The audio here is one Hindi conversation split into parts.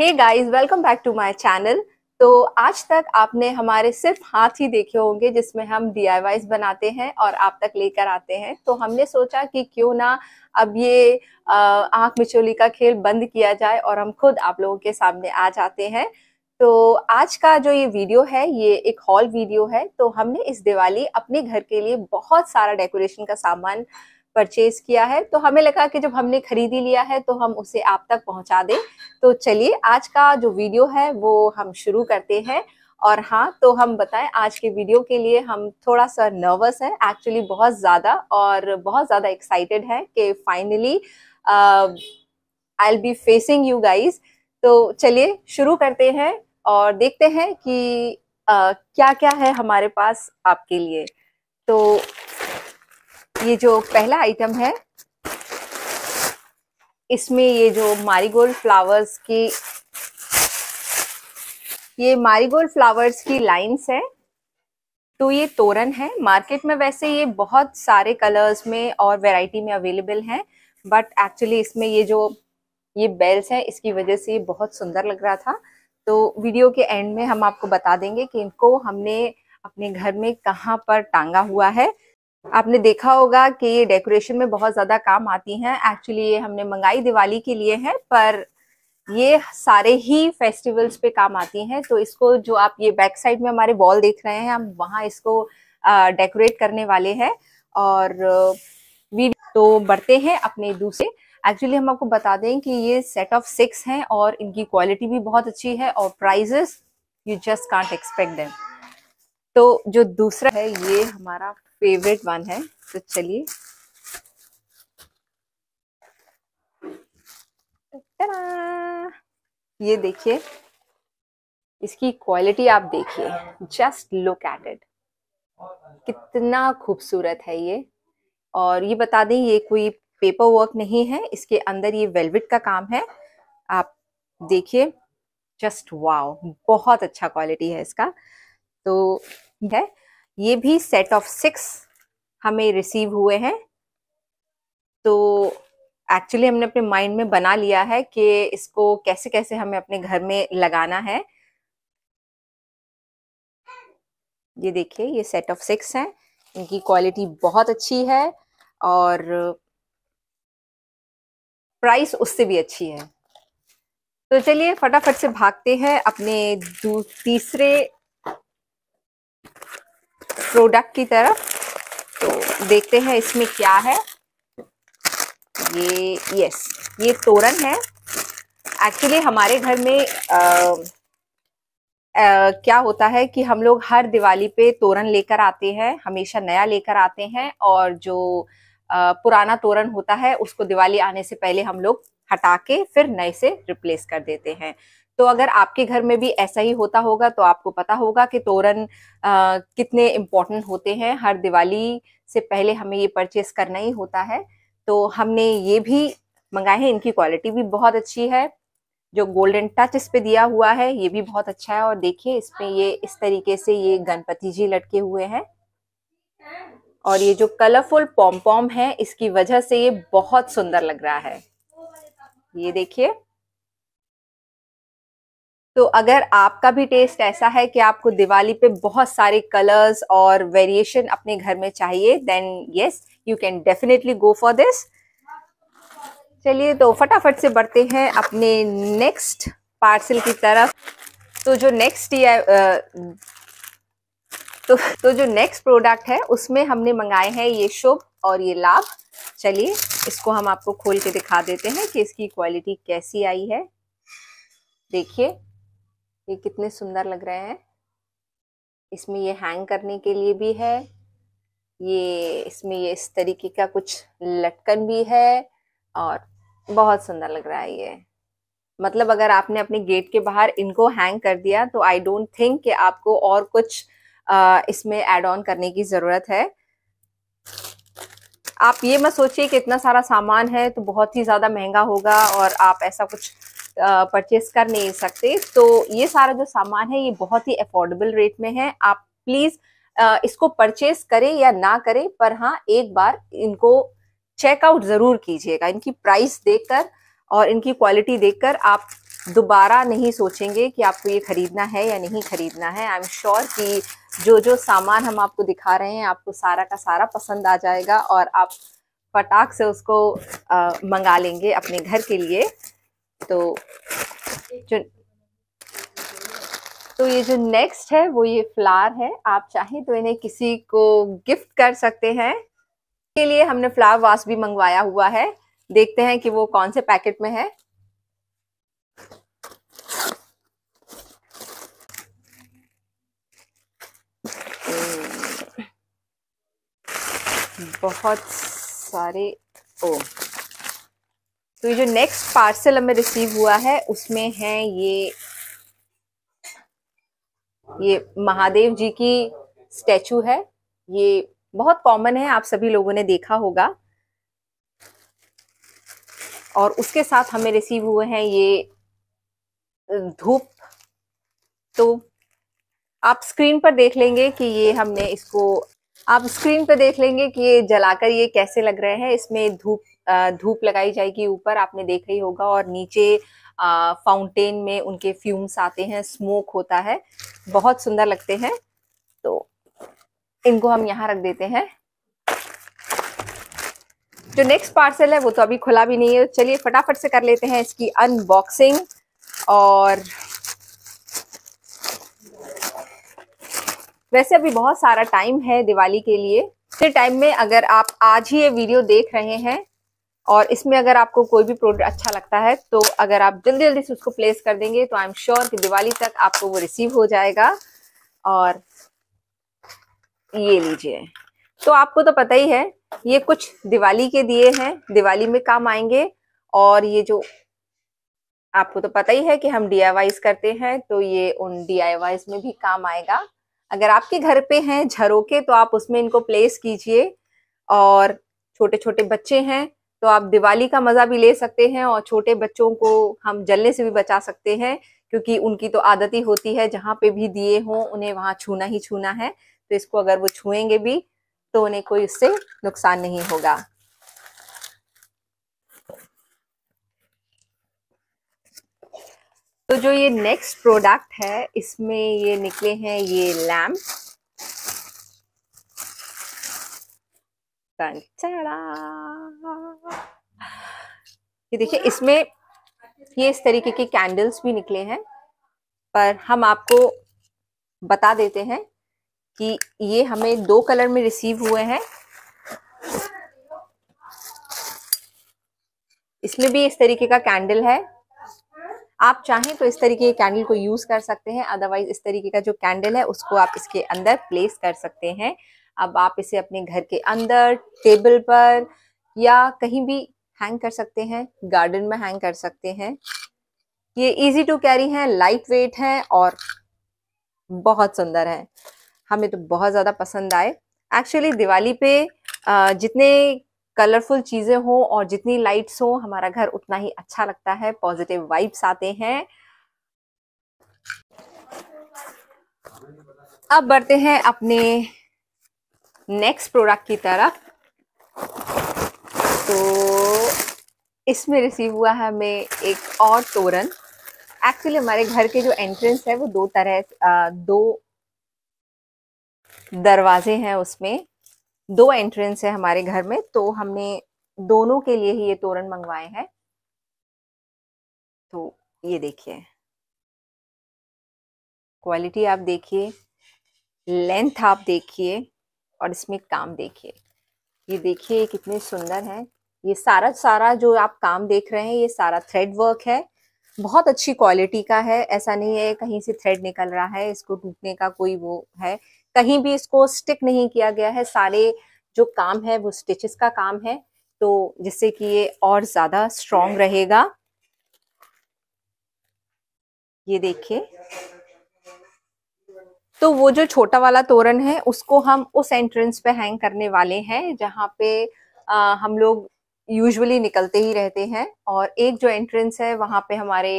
hey guys welcome back to my channel तो आज तक आपने हमारे सिर्फ हाथ ही देखे होंगे जिसमें हम डी बनाते हैं और आप तक लेकर आते हैं तो हमने सोचा कि क्यों ना अब ये आंख मिचोली का खेल बंद किया जाए और हम खुद आप लोगों के सामने आ जाते हैं तो आज का जो ये वीडियो है ये एक हॉल वीडियो है तो हमने इस दिवाली अपने घर के लिए बहुत सारा डेकोरेशन का सामान परचेज किया है तो हमें लगा कि जब हमने खरीदी लिया है तो हम उसे आप तक पहुंचा दें तो चलिए आज का जो वीडियो है वो हम शुरू करते हैं और हाँ तो हम बताएं आज के वीडियो के लिए हम थोड़ा सा नर्वस है एक्चुअली बहुत ज़्यादा और बहुत ज़्यादा एक्साइटेड है कि finally I'll be facing you guys तो चलिए शुरू करते हैं और देखते हैं कि uh, क्या क्या है हमारे पास आपके लिए तो ये जो पहला आइटम है इसमें ये जो मारीगोल्ड फ्लावर्स की ये मारीगोल्ड फ्लावर्स की लाइंस है तो ये तोरण है मार्केट में वैसे ये बहुत सारे कलर्स में और वैरायटी में अवेलेबल हैं बट एक्चुअली इसमें ये जो ये बेल्स हैं इसकी वजह से ये बहुत सुंदर लग रहा था तो वीडियो के एंड में हम आपको बता देंगे कि इनको हमने अपने घर में कहाँ पर टांगा हुआ है आपने देखा होगा कि ये डेकोरेशन में बहुत ज्यादा काम आती हैं एक्चुअली ये हमने मंगाई दिवाली के लिए है पर ये सारे ही फेस्टिवल्स पे काम आती हैं तो इसको जो आप ये बैक साइड में हमारे वॉल देख रहे हैं हम वहाँ इसको डेकोरेट करने वाले हैं और वी तो बढ़ते हैं अपने दूसरे एक्चुअली हम आपको बता दें कि ये सेट ऑफ सिक्स हैं और इनकी क्वालिटी भी बहुत अच्छी है और prices you just can't expect them तो जो दूसरा है ये हमारा फेवरेट वन है तो चलिए ये देखिए इसकी क्वालिटी आप देखिए जस्ट लुक एट इट कितना खूबसूरत है ये और ये बता दें ये कोई पेपर वर्क नहीं है इसके अंदर ये वेलवेट का काम है आप देखिए जस्ट वाओ बहुत अच्छा क्वालिटी है इसका तो है ये भी सेट ऑफ सिक्स हमें रिसीव हुए हैं तो एक्चुअली हमने अपने माइंड में बना लिया है कि इसको कैसे कैसे हमें अपने घर में लगाना है ये देखिए ये सेट ऑफ सिक्स हैं इनकी क्वालिटी बहुत अच्छी है और प्राइस उससे भी अच्छी है तो चलिए फटाफट से भागते हैं अपने तीसरे प्रोडक्ट की तरफ तो देखते हैं इसमें क्या है ये यस ये तोरण है एक्चुअली हमारे घर में आ, आ, क्या होता है कि हम लोग हर दिवाली पे तोरण लेकर आते हैं हमेशा नया लेकर आते हैं और जो आ, पुराना तोरण होता है उसको दिवाली आने से पहले हम लोग हटा के फिर नए से रिप्लेस कर देते हैं तो अगर आपके घर में भी ऐसा ही होता होगा तो आपको पता होगा कि तोरण कितने इम्पोर्टेंट होते हैं हर दिवाली से पहले हमें ये परचेस करना ही होता है तो हमने ये भी मंगाए हैं इनकी क्वालिटी भी बहुत अच्छी है जो गोल्डन टच इस पे दिया हुआ है ये भी बहुत अच्छा है और देखिए इसमें ये इस तरीके से ये गणपति जी लटके हुए हैं और ये जो कलरफुल पॉम पॉम है इसकी वजह से ये बहुत सुंदर लग रहा है ये देखिए तो अगर आपका भी टेस्ट ऐसा है कि आपको दिवाली पे बहुत सारे कलर्स और वेरिएशन अपने घर में चाहिए then yes you can definitely go for this चलिए तो फटाफट से बढ़ते हैं अपने नेक्स्ट पार्सल की तरफ तो जो नेक्स्ट तो तो जो नेक्स्ट प्रोडक्ट है उसमें हमने मंगाए हैं ये शुभ और ये लाभ चलिए इसको हम आपको खोल के दिखा देते हैं कि इसकी क्वालिटी कैसी आई है देखिए ये कितने सुंदर लग रहे हैं इसमें ये हैंग करने के लिए भी है ये इसमें ये इस तरीके का कुछ लटकन भी है और बहुत सुंदर लग रहा है ये मतलब अगर आपने अपने गेट के बाहर इनको हैंग कर दिया तो आई डोंट थिंक कि आपको और कुछ आ, इसमें एड ऑन करने की ज़रूरत है आप ये मत सोचिए कि इतना सारा सामान है तो बहुत ही ज़्यादा महंगा होगा और आप ऐसा कुछ परचेस कर नहीं सकते तो ये सारा जो सामान है ये बहुत ही अफोर्डेबल रेट में है आप प्लीज़ इसको परचेस करें या ना करें पर हाँ एक बार इनको चेकआउट ज़रूर कीजिएगा इनकी प्राइस कर और इनकी क्वालिटी कर आप दोबारा नहीं सोचेंगे कि आपको ये ख़रीदना है या नहीं ख़रीदना है आई एम श्योर कि जो जो सामान हम आपको दिखा रहे हैं आपको सारा का सारा पसंद आ जाएगा और आप फटाक से उसको आ, मंगा लेंगे अपने घर के लिए तो जो तो ये जो नेक्स्ट है वो ये फ्लावर है आप चाहें तो इन्हें किसी को गिफ्ट कर सकते हैं के लिए हमने फ्लावर वास भी मंगवाया हुआ है देखते हैं कि वो कौन से पैकेट में है बहुत सारे ओ तो ये जो नेक्स्ट पार्सल हमें रिसीव हुआ है उसमें है ये ये महादेव जी की स्टैचू है ये बहुत कॉमन है आप सभी लोगों ने देखा होगा और उसके साथ हमें रिसीव हुए हैं ये धूप तो आप स्क्रीन पर देख लेंगे कि ये हमने इसको आप स्क्रीन पे देख लेंगे कि ये जलाकर ये कैसे लग रहे हैं इसमें धूप धूप लगाई जाएगी ऊपर आपने देखा ही होगा और नीचे फाउंटेन में उनके फ्यूम्स आते हैं स्मोक होता है बहुत सुंदर लगते हैं तो इनको हम यहाँ रख देते हैं जो नेक्स्ट पार्सल है वो तो अभी खुला भी नहीं है चलिए फटाफट से कर लेते हैं इसकी अनबॉक्सिंग और वैसे अभी बहुत सारा टाइम है दिवाली के लिए इस टाइम में अगर आप आज ही ये वीडियो देख रहे हैं और इसमें अगर आपको कोई भी प्रोडक्ट अच्छा लगता है तो अगर आप जल्दी जल्दी से उसको प्लेस कर देंगे तो आई एम श्योर कि दिवाली तक आपको वो रिसीव हो जाएगा और ये लीजिए तो आपको तो पता ही है ये कुछ दिवाली के दिए हैं दिवाली में काम आएंगे और ये जो आपको तो पता ही है कि हम डी करते हैं तो ये उन डी में भी काम आएगा अगर आपके घर पे हैं झरोके तो आप उसमें इनको प्लेस कीजिए और छोटे छोटे बच्चे हैं तो आप दिवाली का मज़ा भी ले सकते हैं और छोटे बच्चों को हम जलने से भी बचा सकते हैं क्योंकि उनकी तो आदत ही होती है जहाँ पे भी दिए हों उन्हें वहाँ छूना ही छूना है तो इसको अगर वो छुएंगे भी तो उन्हें कोई इससे नुकसान नहीं होगा तो जो ये नेक्स्ट प्रोडक्ट है इसमें ये निकले हैं ये लैम्प ये देखिए इसमें ये इस तरीके के कैंडल्स भी निकले हैं पर हम आपको बता देते हैं कि ये हमें दो कलर में रिसीव हुए हैं इसमें भी इस तरीके का कैंडल है आप चाहें तो इस तरीके के कैंडल को यूज कर सकते हैं अदरवाइज इस तरीके का जो कैंडल है उसको आप इसके अंदर प्लेस कर सकते हैं अब आप इसे अपने घर के अंदर टेबल पर या कहीं भी हैंग कर सकते हैं गार्डन में हैंग कर सकते हैं ये इजी टू कैरी है लाइट वेट है और बहुत सुंदर है हमें तो बहुत ज़्यादा पसंद आए एक्चुअली दिवाली पे जितने कलरफुल चीज़ें हों और जितनी लाइट्स हो हमारा घर उतना ही अच्छा लगता है पॉजिटिव वाइब्स आते हैं अब बढ़ते हैं अपने नेक्स्ट प्रोडक्ट की तरफ तो इसमें रिसीव हुआ है हमें एक और तोरण एक्चुअली हमारे घर के जो एंट्रेंस है वो दो तरह दो दरवाजे हैं उसमें दो एंट्रेंस है हमारे घर में तो हमने दोनों के लिए ही ये तोरण मंगवाए हैं तो ये देखिए क्वालिटी आप देखिए लेंथ आप देखिए और इसमें काम देखिए ये देखिए कितने सुंदर है ये सारा सारा जो आप काम देख रहे हैं ये सारा थ्रेड वर्क है बहुत अच्छी क्वालिटी का है ऐसा नहीं है कहीं से थ्रेड निकल रहा है इसको टूटने का कोई वो है कहीं भी इसको स्टिक नहीं किया गया है सारे जो काम है वो स्टिचेस का काम है तो जिससे कि ये और ज्यादा स्ट्रॉन्ग रहेगा ये देखिए तो वो जो छोटा वाला तोरण है उसको हम उस एंट्रेंस पे हैंग करने वाले हैं जहाँ पे आ, हम लोग यूजुअली निकलते ही रहते हैं और एक जो एंट्रेंस है वहां पे हमारे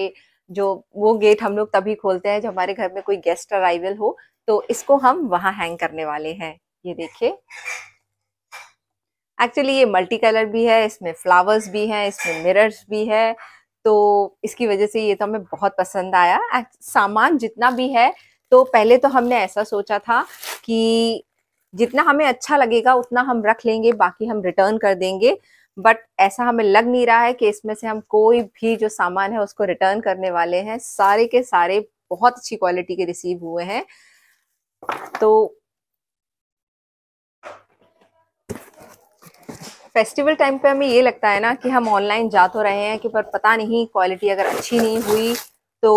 जो वो गेट हम लोग तभी खोलते हैं जब हमारे घर में कोई गेस्ट अराइवल हो तो इसको हम वहां हैंग करने वाले हैं ये देखिए एक्चुअली ये मल्टी कलर भी है इसमें फ्लावर्स भी हैं इसमें मिरर्स भी है तो इसकी वजह से ये तो हमें बहुत पसंद आया सामान जितना भी है तो पहले तो हमने ऐसा सोचा था कि जितना हमें अच्छा लगेगा उतना हम रख लेंगे बाकी हम रिटर्न कर देंगे बट ऐसा हमें लग नहीं रहा है कि इसमें से हम कोई भी जो सामान है उसको रिटर्न करने वाले हैं सारे के सारे बहुत अच्छी क्वालिटी के रिसीव हुए हैं तो फेस्टिवल टाइम पे हमें ये लगता है ना कि हम ऑनलाइन जा तो रहे हैं कि पर पता नहीं क्वालिटी अगर अच्छी नहीं हुई तो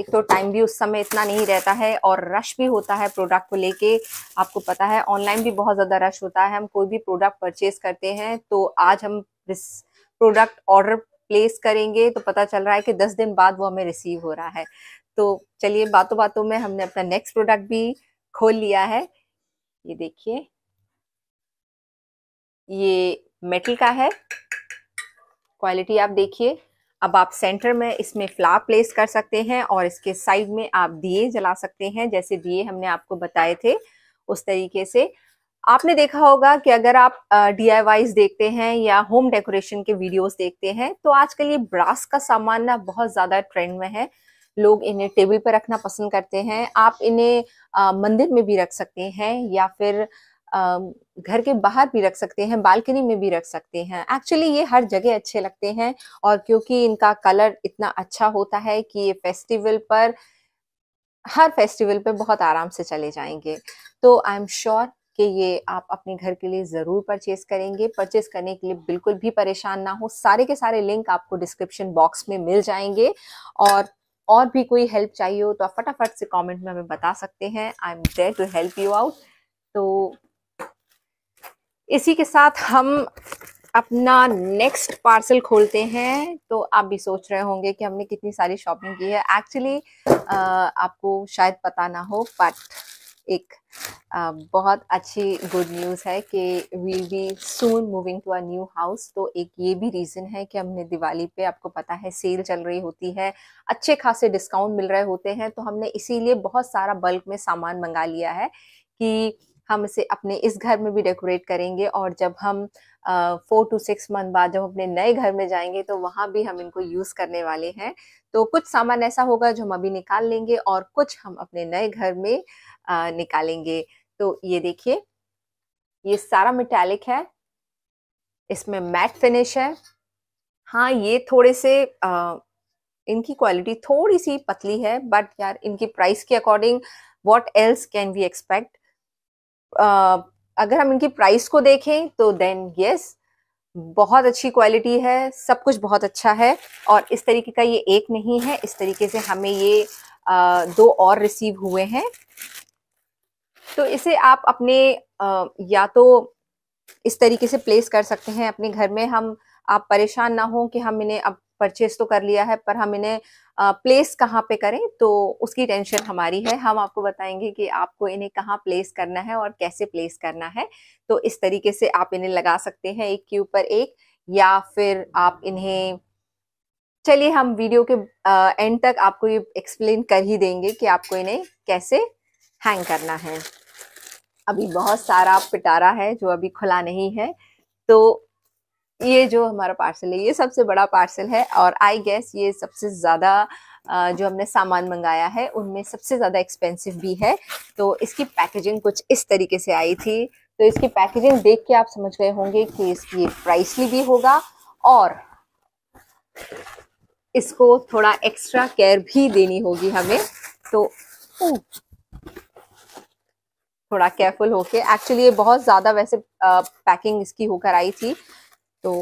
एक तो टाइम भी उस समय इतना नहीं रहता है और रश भी होता है प्रोडक्ट को लेके आपको पता है ऑनलाइन भी बहुत ज़्यादा रश होता है हम कोई भी प्रोडक्ट परचेज करते हैं तो आज हम प्रोडक्ट ऑर्डर प्लेस करेंगे तो पता चल रहा है कि दस दिन बाद वो हमें रिसीव हो रहा है तो चलिए बातों बातों में हमने अपना नेक्स्ट प्रोडक्ट भी खोल लिया है ये देखिए ये मेटल का है क्वालिटी आप देखिए अब आप सेंटर में इसमें फ्ला प्लेस कर सकते हैं और इसके साइड में आप दिए जला सकते हैं जैसे दिए हमने आपको बताए थे उस तरीके से आपने देखा होगा कि अगर आप डी देखते हैं या होम डेकोरेशन के वीडियोस देखते हैं तो आजकल ये ब्रास का सामान ना बहुत ज़्यादा ट्रेंड में है लोग इन्हें टेबल पर रखना पसंद करते हैं आप इन्हें मंदिर में भी रख सकते हैं या फिर घर के बाहर भी रख सकते हैं बालकनी में भी रख सकते हैं एक्चुअली ये हर जगह अच्छे लगते हैं और क्योंकि इनका कलर इतना अच्छा होता है कि ये फेस्टिवल पर हर फेस्टिवल पर बहुत आराम से चले जाएंगे तो आई एम श्योर कि ये आप अपने घर के लिए ज़रूर परचेज करेंगे परचेज करने के लिए बिल्कुल भी परेशान ना हो सारे के सारे लिंक आपको डिस्क्रिप्शन बॉक्स में मिल जाएंगे और और भी कोई हेल्प चाहिए हो तो आप फटाफट से कमेंट में हमें बता सकते हैं I am there to help you out तो इसी के साथ हम अपना नेक्स्ट पार्सल खोलते हैं तो आप भी सोच रहे होंगे कि हमने कितनी सारी शॉपिंग की है एक्चुअली आपको शायद पता ना हो बट एक आ, बहुत अच्छी गुड न्यूज़ है कि we'll be soon moving to a new house तो एक ये भी रीज़न है कि हमने दिवाली पे आपको पता है सेल चल रही होती है अच्छे खासे डिस्काउंट मिल रहे होते हैं तो हमने इसीलिए बहुत सारा बल्क में सामान मंगा लिया है कि हम इसे अपने इस घर में भी डेकोरेट करेंगे और जब हम फोर टू सिक्स मंथ बाद जब अपने नए घर में जाएंगे तो वहाँ भी हम इनको यूज़ करने वाले हैं तो कुछ सामान ऐसा होगा जो हम अभी निकाल लेंगे और कुछ हम अपने नए घर में आ, निकालेंगे तो ये देखिए ये सारा मेटेलिक है इसमें मैट फिनिश है हाँ ये थोड़े से आ, इनकी क्वालिटी थोड़ी सी पतली है बट यार इनकी प्राइस के according what else can we expect Uh, अगर हम इनकी प्राइस को देखें तो देन यस बहुत अच्छी क्वालिटी है सब कुछ बहुत अच्छा है और इस तरीके का ये एक नहीं है इस तरीके से हमें ये आ, uh, दो और रिसीव हुए हैं तो इसे आप अपने आ, uh, या तो इस तरीके से प्लेस कर सकते हैं अपने घर में हम आप परेशान ना हो कि हम इन्हें अब परचेज तो कर लिया है पर हम इन्हें प्लेस कहाँ पे करें तो उसकी टेंशन हमारी है हम आपको बताएंगे कि आपको इन्हें कहाँ प्लेस करना है और कैसे प्लेस करना है तो इस तरीके से आप इन्हें लगा सकते हैं एक के ऊपर एक या फिर आप इन्हें चलिए हम वीडियो के एंड तक आपको ये एक्सप्लेन कर ही देंगे कि आपको इन्हें कैसे हैंग करना है अभी बहुत सारा पिटारा है जो अभी खुला नहीं है तो ये जो हमारा पार्सल है ये सबसे बड़ा पार्सल है और आई गेस ये सबसे ज़्यादा जो हमने सामान मंगाया है उनमें सबसे ज़्यादा एक्सपेंसिव भी है तो इसकी पैकेजिंग कुछ इस तरीके से आई थी तो इसकी पैकेजिंग देख के आप समझ गए होंगे कि इसकी प्राइसली भी होगा और इसको थोड़ा एक्स्ट्रा केयर भी देनी होगी हमें तो हम्म, थोड़ा केयरफुल होके एक्चुअली ये बहुत ज़्यादा वैसे पैकिंग इसकी होकर आई थी तो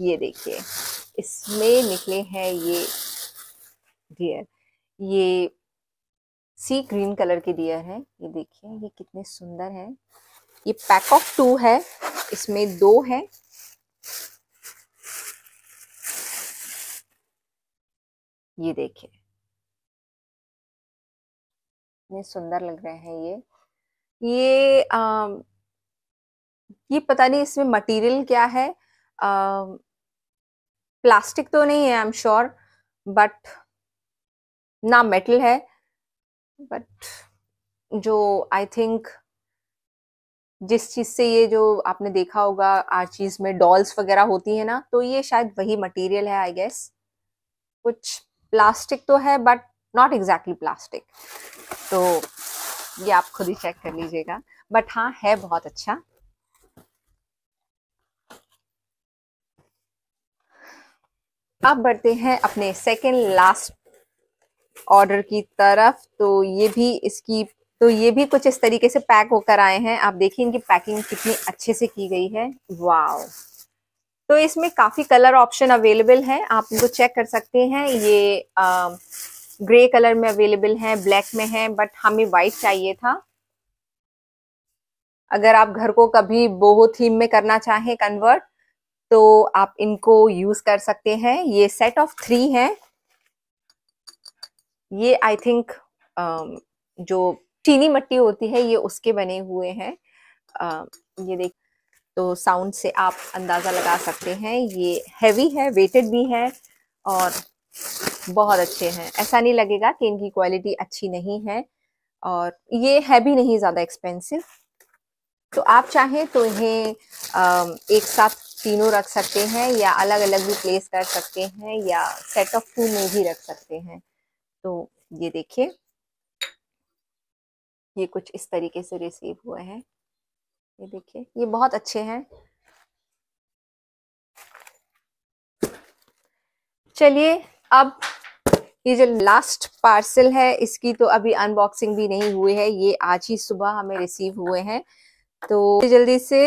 ये देखिए इसमें निकले हैं ये डियर ये सी ग्रीन कलर के डियर है ये देखिए ये कितने सुंदर है ये पैक ऑफ टू है इसमें दो है ये देखिए कितने सुंदर लग रहे हैं ये ये आ, ये पता नहीं इसमें मटेरियल क्या है आ, प्लास्टिक तो नहीं है आई एम श्योर बट ना मेटल है बट जो आई थिंक जिस चीज से ये जो आपने देखा होगा आर्चीज में डॉल्स वगैरह होती है ना तो ये शायद वही मटेरियल है आई गेस कुछ प्लास्टिक तो है बट नॉट एग्जैक्टली प्लास्टिक तो ये आप खुद ही चेक कर लीजिएगा बट हाँ है बहुत अच्छा अब बढ़ते हैं अपने सेकेंड लास्ट ऑर्डर की तरफ तो ये भी इसकी तो ये भी कुछ इस तरीके से पैक होकर आए हैं आप देखिए इनकी पैकिंग कितनी अच्छे से की गई है वाओ तो इसमें काफ़ी कलर ऑप्शन अवेलेबल है आप इनको चेक कर सकते हैं ये आ, ग्रे कलर में अवेलेबल है ब्लैक में है बट हमें वाइट चाहिए था अगर आप घर को कभी बोहो थीम में करना चाहें कन्वर्ट तो आप इनको यूज कर सकते हैं ये सेट ऑफ थ्री है ये आई थिंक um, जो चीनी मट्टी होती है ये उसके बने हुए हैं um, ये देख तो साउंड से आप अंदाज़ा लगा सकते हैं ये हैवी है वेटेड भी है और बहुत अच्छे हैं ऐसा नहीं लगेगा कि इनकी क्वालिटी अच्छी नहीं है और ये है भी नहीं ज़्यादा एक्सपेंसिव तो आप चाहें तो इन्हें um, एक साथ तीनों रख सकते हैं या अलग अलग भी प्लेस कर सकते हैं या सेट ऑफ टू में भी रख सकते हैं तो ये देखिए ये कुछ इस तरीके से रिसीव हुए हैं ये देखिए ये बहुत अच्छे हैं चलिए अब ये जो लास्ट पार्सल है इसकी तो अभी अनबॉक्सिंग भी नहीं हुई है ये आज ही सुबह हमें रिसीव हुए हैं तो जल्दी से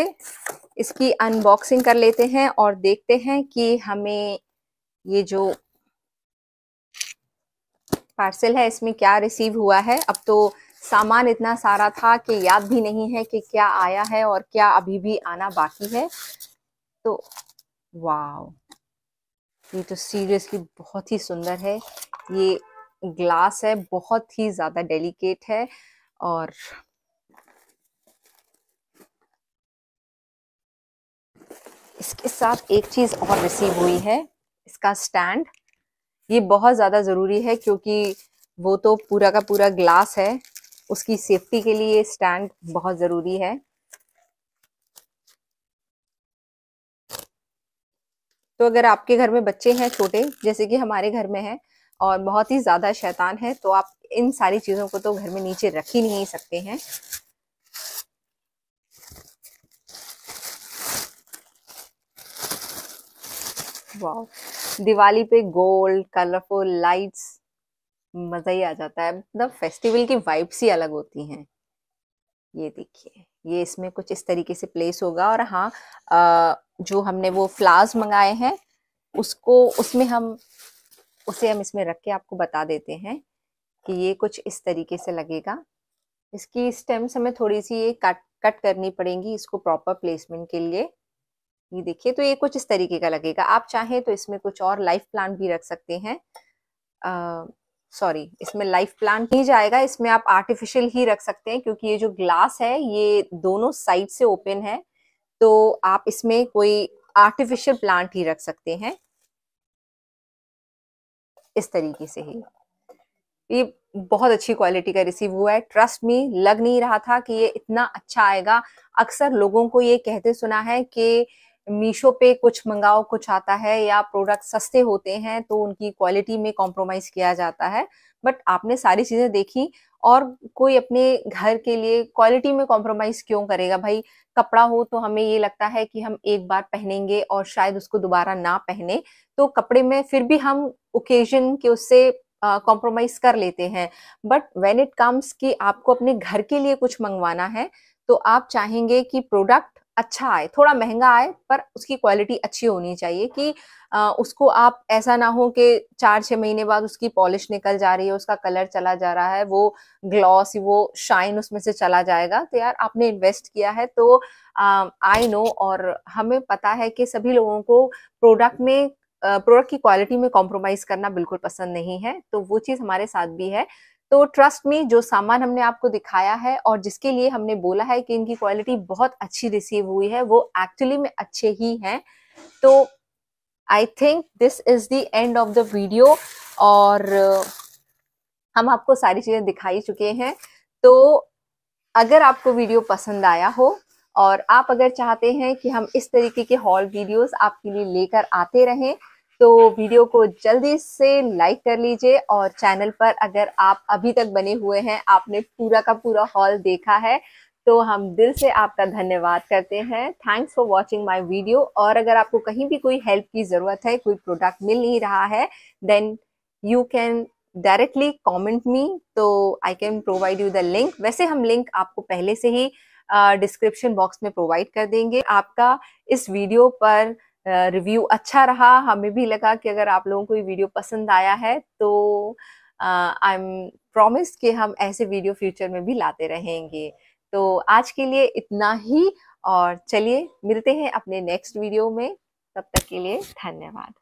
इसकी अनबॉक्सिंग कर लेते हैं और देखते हैं कि हमें ये जो पार्सल है इसमें क्या रिसीव हुआ है अब तो सामान इतना सारा था कि याद भी नहीं है कि क्या आया है और क्या अभी भी आना बाकी है तो वाह ये तो सीरियसली बहुत ही सुंदर है ये ग्लास है बहुत ही ज़्यादा डेलिकेट है और इसके साथ एक चीज़ और रिसीव हुई है इसका स्टैंड ये बहुत ज़्यादा ज़रूरी है क्योंकि वो तो पूरा का पूरा ग्लास है उसकी सेफ्टी के लिए स्टैंड बहुत ज़रूरी है तो अगर आपके घर में बच्चे हैं छोटे जैसे कि हमारे घर में है और बहुत ही ज़्यादा शैतान है तो आप इन सारी चीज़ों को तो घर में नीचे रख ही नहीं सकते हैं वाह दिवाली पे गोल्ड कलरफुल लाइट्स मजा ही आ जाता है मतलब फेस्टिवल की वाइब्स ही अलग होती हैं ये देखिए ये इसमें कुछ इस तरीके से प्लेस होगा और हाँ जो हमने वो फ्लावर्स मंगाए हैं उसको उसमें हम उसे हम इसमें रख के आपको बता देते हैं कि ये कुछ इस तरीके से लगेगा इसकी स्टेम्स हमें थोड़ी सी ये कट कट करनी पड़ेंगी इसको प्रॉपर प्लेसमेंट के लिए ये देखिए तो ये कुछ इस तरीके का लगेगा आप चाहें तो इसमें कुछ और लाइफ प्लांट भी रख सकते हैं सॉरी इसमें लाइफ प्लांट नहीं जाएगा इसमें आप आर्टिफिशियल ही रख सकते हैं क्योंकि ये जो ग्लास है ये दोनों साइड से ओपन है तो आप इसमें कोई आर्टिफिशियल प्लांट ही रख सकते हैं इस तरीके से ही ये बहुत अच्छी क्वालिटी का रिसीव हुआ है ट्रस्ट मी लग नहीं रहा था कि ये इतना अच्छा आएगा अक्सर लोगों को ये कहते सुना है कि मीशो पे कुछ मंगाओ कुछ आता है या प्रोडक्ट सस्ते होते हैं तो उनकी क्वालिटी में कॉम्प्रोमाइज किया जाता है बट आपने सारी चीज़ें देखी और कोई अपने घर के लिए क्वालिटी में कॉम्प्रोमाइज़ क्यों करेगा भाई कपड़ा हो तो हमें ये लगता है कि हम एक बार पहनेंगे और शायद उसको दोबारा ना पहने तो कपड़े में फिर भी हम ओकेजन के उससे कॉम्प्रोमाइज कर लेते हैं बट वेन इट कम्स कि आपको अपने घर के लिए कुछ मंगवाना है तो आप चाहेंगे कि प्रोडक्ट अच्छा आए थोड़ा महंगा आए पर उसकी क्वालिटी अच्छी होनी चाहिए कि आ, उसको आप ऐसा ना हो कि चार छः महीने बाद उसकी पॉलिश निकल जा रही है उसका कलर चला जा रहा है वो ग्लॉस वो शाइन उसमें से चला जाएगा तो यार आपने इन्वेस्ट किया है तो आई नो और हमें पता है कि सभी लोगों को प्रोडक्ट में प्रोडक्ट की क्वालिटी में कॉम्प्रोमाइज़ करना बिल्कुल पसंद नहीं है तो वो चीज़ हमारे साथ भी है तो ट्रस्ट में जो सामान हमने आपको दिखाया है और जिसके लिए हमने बोला है कि इनकी क्वालिटी बहुत अच्छी रिसीव हुई है वो एक्चुअली में अच्छे ही हैं तो I think this is the end of the video और हम आपको सारी चीज़ें दिखाई चुके हैं तो अगर आपको वीडियो पसंद आया हो और आप अगर चाहते हैं कि हम इस तरीके के हॉल वीडियोस आपके लिए लेकर आते रहें तो वीडियो को जल्दी से लाइक कर लीजिए और चैनल पर अगर आप अभी तक बने हुए हैं आपने पूरा का पूरा हॉल देखा है तो हम दिल से आपका धन्यवाद करते हैं thanks for watching my video और अगर आपको कहीं भी कोई हेल्प की ज़रूरत है कोई प्रोडक्ट मिल नहीं रहा है then you can directly comment me तो I can provide you the link वैसे हम लिंक आपको पहले से ही डिस्क्रिप्शन uh, बॉक्स में प्रोवाइड कर देंगे आपका इस वीडियो पर रिव्यू अच्छा रहा हमें भी लगा कि अगर आप लोगों को ये वीडियो पसंद आया है तो आई एम प्रोमिस कि हम ऐसे वीडियो फ्यूचर में भी लाते रहेंगे तो आज के लिए इतना ही और चलिए मिलते हैं अपने नेक्स्ट वीडियो में तब तक के लिए धन्यवाद